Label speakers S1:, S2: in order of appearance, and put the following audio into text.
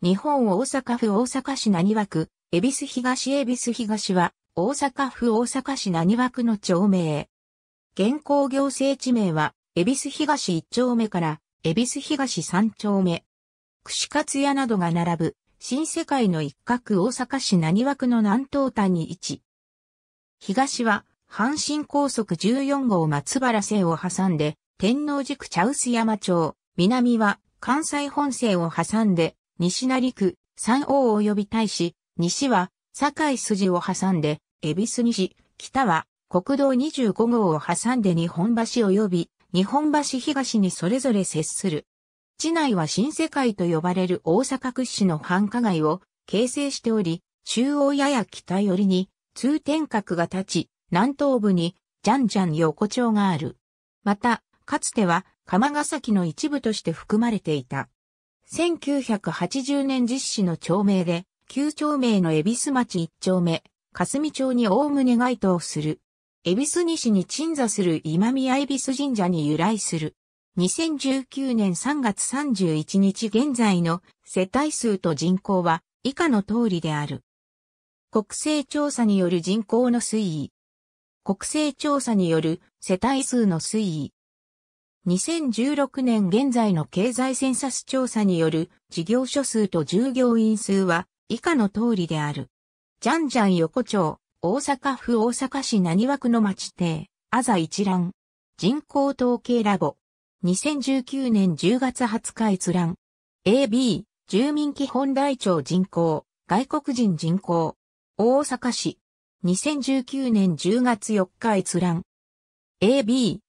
S1: 日本大阪府大阪市何枠、恵比寿東恵比寿東は、大阪府大阪市何枠の町名。現行行政地名は、恵比寿東1丁目から、恵比寿東3丁目。串カツ屋などが並ぶ、新世界の一角大阪市何枠の南東端に位置。東は、阪神高速14号松原線を挟んで、天王寺区茶臼山町、南は、関西本線を挟んで、西成区、三王及び大使、西は、堺筋を挟んで、恵比寿西、北は、国道25号を挟んで日本橋及び、日本橋東にそれぞれ接する。市内は新世界と呼ばれる大阪屈指の繁華街を形成しており、中央やや北寄りに通天閣が立ち、南東部にジャンジャン横丁がある。また、かつては、鎌ヶ崎の一部として含まれていた。1980年実施の町名で、旧町名の恵比寿町1丁目、霞町におおむね該当する。恵比寿西に鎮座する今宮恵比寿神社に由来する。2019年3月31日現在の世帯数と人口は以下の通りである。国勢調査による人口の推移。国勢調査による世帯数の推移。2016年現在の経済センサス調査による事業所数と従業員数は以下の通りである。じゃんじゃん横丁、大阪府大阪市何枠の町邸、あざ一覧。人口統計ラボ。2019年10月20日閲覧。AB、住民基本台帳人口、外国人人口。大阪市。2019年10月4日閲覧。AB、